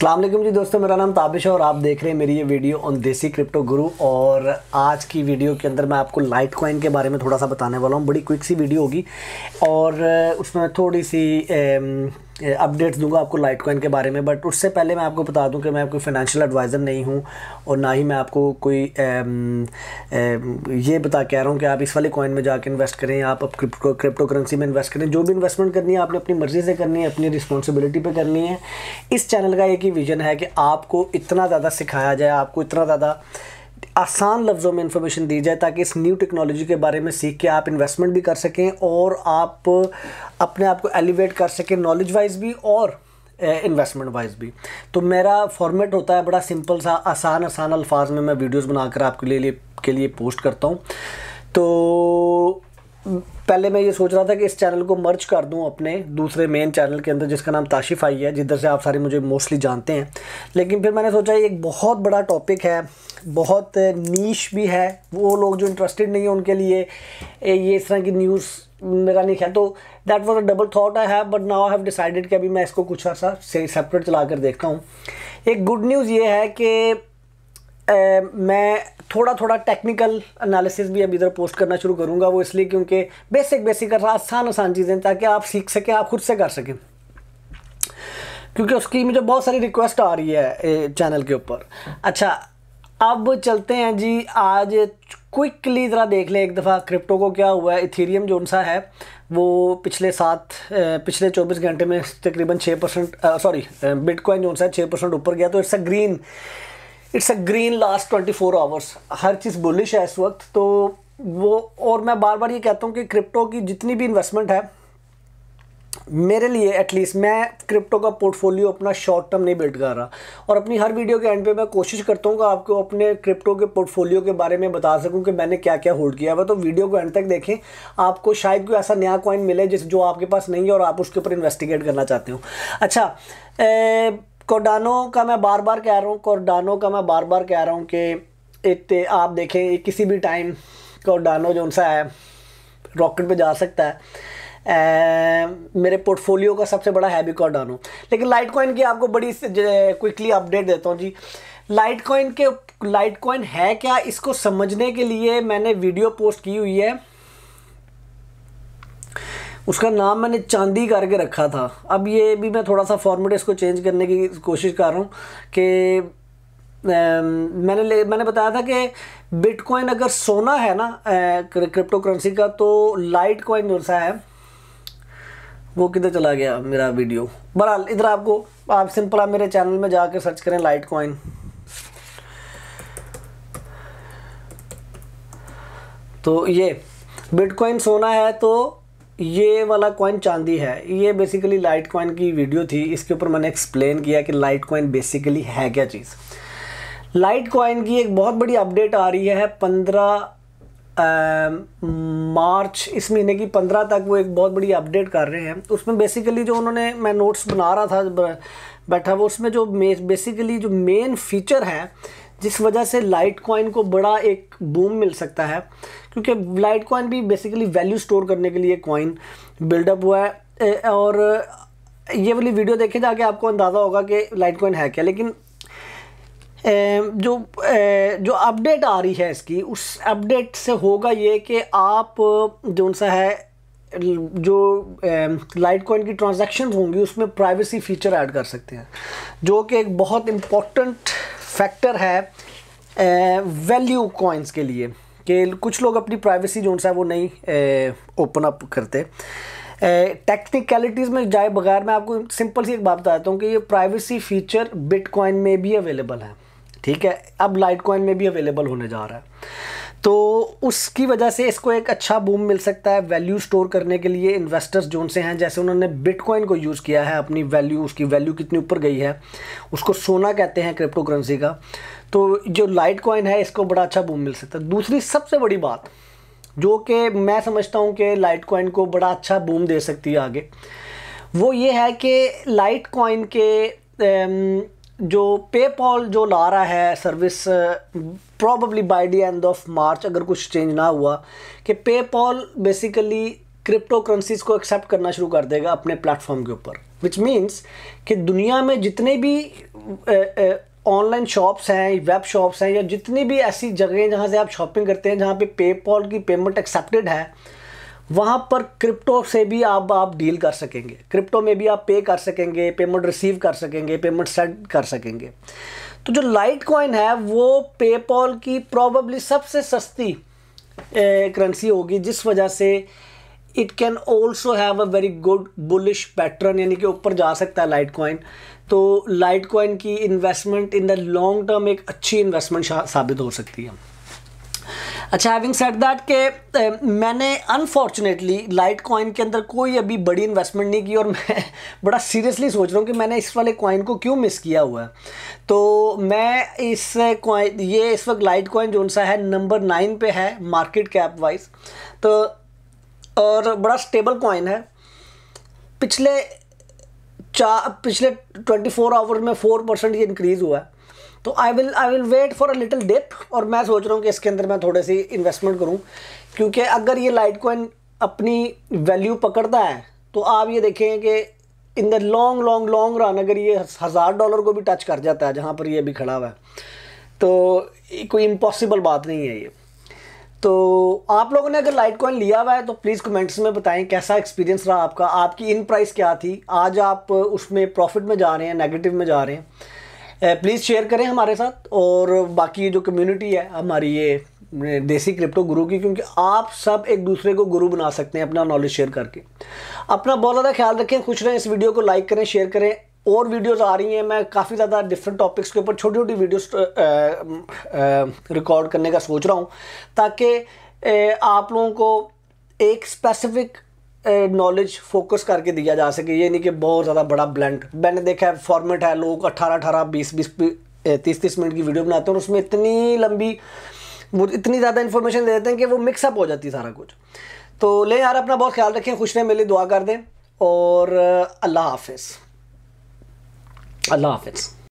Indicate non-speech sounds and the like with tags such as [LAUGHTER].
अल्लाम जी दोस्तों मेरा नाम ताबिश है और आप देख रहे हैं मेरी ये वीडियो ऑन देसी क्रिप्टो गुरु और आज की वीडियो के अंदर मैं आपको लाइट कॉइन के बारे में थोड़ा सा बताने वाला हूँ बड़ी क्विक सी वीडियो होगी और उसमें थोड़ी सी अपडेट्स दूंगा आपको लाइट कॉइन के बारे में बट उससे पहले मैं आपको बता दूं कि मैं कोई फाइनेंशियल एडवाइज़र नहीं हूं और ना ही मैं आपको कोई ए, ए, ये बता कह रहा हूं कि आप इस वाले कॉइन में जाकर इन्वेस्ट करें आप अब क्रिप्टो क्रिप्टो करेंसी में इन्वेस्ट करें जो भी इन्वेस्टमेंट करनी है आपने अपनी मर्ज़ी से करनी है अपनी रिस्पॉन्सिबिलिटी पर करनी है इस चैनल का एक ही विजन है कि आपको इतना ज़्यादा सिखाया जाए आपको इतना ज़्यादा आसान लफ्ज़ों में इंफॉर्मेशन दी जाए ताकि इस न्यू टेक्नोलॉजी के बारे में सीख के आप इन्वेस्टमेंट भी कर सकें और आप अपने आप को एलिवेट कर सकें नॉलेज वाइज भी और इन्वेस्टमेंट वाइज भी तो मेरा फॉर्मेट होता है बड़ा सिंपल सा आसान आसान अल्फाज में मैं वीडियोस बनाकर आपके लिए के लिए पोस्ट करता हूँ तो पहले मैं ये सोच रहा था कि इस चैनल को मर्ज कर दूं अपने दूसरे मेन चैनल के अंदर जिसका नाम ताशिफ आई है जिधर से आप सारे मुझे मोस्टली जानते हैं लेकिन फिर मैंने सोचा ये एक बहुत बड़ा टॉपिक है बहुत नीश भी है वो लोग जो इंटरेस्टेड नहीं है उनके लिए ये इस तरह की न्यूज़ मेरा नहीं ख्याल तो that was a double thought I have but now I have decided कि अभी मैं इसको कुछ ऐसा से सेपरेट चला कर देखता हूँ एक गुड न्यूज़ ये है कि मैं थोड़ा थोड़ा टेक्निकल एनालिसिस भी अब इधर पोस्ट करना शुरू करूँगा वो इसलिए क्योंकि बेसिक बेसिक आसान आसान चीज़ें ताकि आप सीख सकें आप खुद से कर सकें क्योंकि उसकी मुझे बहुत सारी रिक्वेस्ट आ रही है चैनल के ऊपर अच्छा अब चलते हैं जी आज क्विकली ज़रा देख लें एक दफ़ा क्रिप्टो को क्या हुआ है इथेरियम जो सा है वो पिछले सात पिछले चौबीस घंटे में तकरीबन छः परसेंट सॉरी बिटकॉइन जो सा है छः परसेंट ऊपर गया तो it's a green it's a green last twenty four hours हर चीज़ बुलिश है इस वक्त तो वो और मैं बार बार ये कहता हूँ कि क्रिप्टो की जितनी भी इन्वेस्टमेंट है मेरे लिए एटलीस्ट मैं क्रिप्टो का पोर्टफोलियो अपना शॉर्ट टर्म नहीं बिल्ड कर रहा और अपनी हर वीडियो के एंड पे मैं कोशिश करता हूँ कि आपको अपने क्रिप्टो के पोर्टफोलियो के बारे में बता सकूँ कि मैंने क्या क्या होल्ड किया हुआ तो वीडियो को एंड तक देखें आपको शायद कोई ऐसा नया कॉइन मिले जिस जो आपके पास नहीं है और आप उसके ऊपर इन्वेस्टिगेट करना चाहते हो अच्छा ए, कोडानो का मैं बार बार कह रहा हूँ कोडानो का मैं बार बार कह रहा हूँ कि इतने आप देखें किसी भी टाइम कोडानो जो उनसा है रॉकेट पे जा सकता है ए, मेरे पोर्टफोलियो का सबसे बड़ा हैवी कोडानो लेकिन लाइट कॉइन की आपको बड़ी क्विकली अपडेट देता हूँ जी लाइट कॉइन के लाइट कॉइन है क्या इसको समझने के लिए मैंने वीडियो पोस्ट की हुई है उसका नाम मैंने चांदी करके रखा था अब ये भी मैं थोड़ा सा फॉर्मेट इसको चेंज करने की कोशिश कर रहा हूँ कि मैंने ले मैंने बताया था कि बिटकॉइन अगर सोना है ना क्रिप्टो करेंसी का तो लाइट कॉइन जो सा है वो किधर चला गया मेरा वीडियो बहरहाल इधर आपको आप सिंपल आप मेरे चैनल में जाकर सर्च करें लाइट कॉइन तो ये बिटकॉइन सोना है तो ये वाला कॉइन चांदी है ये बेसिकली लाइट कॉइन की वीडियो थी इसके ऊपर मैंने एक्सप्लेन किया कि लाइट कॉइन बेसिकली है क्या चीज़ लाइट कॉइन की एक बहुत बड़ी अपडेट आ रही है पंद्रह मार्च इस महीने की पंद्रह तक वो एक बहुत बड़ी अपडेट कर रहे हैं उसमें बेसिकली जो उन्होंने मैं नोट्स बना रहा था बैठा वो उसमें जो बेसिकली जो मेन फीचर है जिस वजह से लाइट कॉइन को बड़ा एक बूम मिल सकता है क्योंकि लाइट कॉइन भी बेसिकली वैल्यू स्टोर करने के लिए कॉइन बिल्डअप हुआ है और ये वाली वीडियो देखे जाके आपको अंदाज़ा होगा कि लाइट कॉइन है क्या लेकिन जो जो अपडेट आ रही है इसकी उस अपडेट से होगा ये कि आप जो सा है जो लाइट कॉइन की ट्रांजेक्शन होंगी उसमें प्राइवेसी फ़ीचर ऐड कर सकते हैं जो कि एक बहुत इम्पोर्टेंट फैक्टर है वैल्यू कॉइन्स के लिए कि कुछ लोग अपनी प्राइवेसी जो सा है वो नहीं ओपन अप करते टेक्निकलिटीज़ में जाए बगैर मैं आपको सिंपल सी एक बात बताता हूँ कि ये प्राइवेसी फीचर बिटकॉइन में भी अवेलेबल है ठीक है अब लाइट कॉइन में भी अवेलेबल होने जा रहा है तो उसकी वजह से इसको एक अच्छा बूम मिल सकता है वैल्यू स्टोर करने के लिए इन्वेस्टर्स जोन से हैं जैसे उन्होंने बिटकॉइन को यूज़ किया है अपनी वैल्यू उसकी वैल्यू कितनी ऊपर गई है उसको सोना कहते हैं क्रिप्टो करेंसी का तो जो लाइट कॉइन है इसको बड़ा अच्छा बूम मिल सकता है दूसरी सबसे बड़ी बात जो कि मैं समझता हूँ कि लाइट कॉइन को बड़ा अच्छा बूम दे सकती है आगे वो ये है कि लाइट कॉइन के जो पेपॉल जो ला रहा है service probably by the end of March अगर कुछ चेंज ना हुआ कि पेपॉल बेसिकली क्रिप्टो करेंसीज को एक्सेप्ट करना शुरू कर देगा अपने प्लेटफॉर्म के ऊपर विच मीन्स कि दुनिया में जितने भी ऑनलाइन शॉप्स हैं वेब शॉप्स हैं या जितनी भी ऐसी जगह हैं जहाँ से आप शॉपिंग करते हैं जहाँ पे पेपॉल की पेमेंट एक्सेप्टेड है वहाँ पर क्रिप्टो से भी आप आप डील कर सकेंगे क्रिप्टो में भी आप पे कर सकेंगे पेमेंट रिसीव कर सकेंगे पेमेंट सेंड कर सकेंगे तो जो लाइट कॉइन है वो पेपॉल की प्रॉबली सबसे सस्ती करेंसी होगी जिस वजह से it can also have a very good bullish pattern यानी कि ऊपर जा सकता है लाइट कॉइन तो लाइट कॉइन की investment in the long term एक अच्छी इन्वेस्टमेंट साबित हो सकती है अच्छा हैविंग सेट दैट के मैंने अनफॉर्चुनेटली लाइट कॉइन के अंदर कोई अभी बड़ी इन्वेस्टमेंट नहीं की और मैं [LAUGHS] बड़ा सीरियसली सोच रहा हूँ कि मैंने इस वाले कॉइन को क्यों मिस किया हुआ है तो मैं इस कॉइन ये इस वक्त लाइट कॉइन जो सा है नंबर नाइन पे है मार्केट कैप वाइज तो और बड़ा स्टेबल कॉइन है पिछले चार पिछले ट्वेंटी फोर आवर्स में फोर परसेंट ये इंक्रीज़ हुआ है तो I will I will wait for a little dip और मैं सोच रहा हूँ कि इसके अंदर मैं थोड़े सी इन्वेस्टमेंट करूँ क्योंकि अगर ये लाइट कॉइन अपनी वैल्यू पकड़ता है तो आप ये देखें कि in the long long long run अगर ये हज़ार डॉलर को भी टच कर जाता है जहाँ पर ये अभी खड़ा हुआ है तो कोई इम्पॉसिबल बात नहीं है ये तो आप लोगों ने अगर लाइट कॉइन लिया हुआ है तो प्लीज़ कमेंट्स में बताएं कैसा एक्सपीरियंस रहा आपका आपकी इन प्राइस क्या थी आज आप उसमें प्रॉफिट में जा रहे हैं नेगेटिव में जा रहे हैं प्लीज़ शेयर करें हमारे साथ और बाकी जो कम्युनिटी है हमारी ये देसी क्रिप्टो गुरु की क्योंकि आप सब एक दूसरे को गुरु बना सकते हैं अपना नॉलेज शेयर करके अपना बहुत ज़्यादा ख्याल रखें खुश रहें इस वीडियो को लाइक करें शेयर करें और वीडियोस आ रही हैं मैं काफ़ी ज़्यादा डिफरेंट टॉपिक्स के ऊपर छोटी छोटी वीडियोस रिकॉर्ड करने का सोच रहा हूँ ताकि आप लोगों को एक स्पेसिफिक नॉलेज फोकस करके दिया जा सके ये नहीं कि बहुत ज़्यादा बड़ा ब्लेंड मैंने देखा है फॉर्मेट है लोग अट्ठारह अठारह बीस बीस तीस तीस मिनट की वीडियो बनाते हैं और उसमें इतनी लंबी वो इतनी ज़्यादा इन्फॉर्मेशन दे देते हैं कि वो मिक्सअप हो जाती है सारा कुछ तो ले यार अपना बहुत ख्याल रखें खुश रहें मेरे दुआ कर दें और अल्लाह हाफिज़ अल्लाह हाफिज़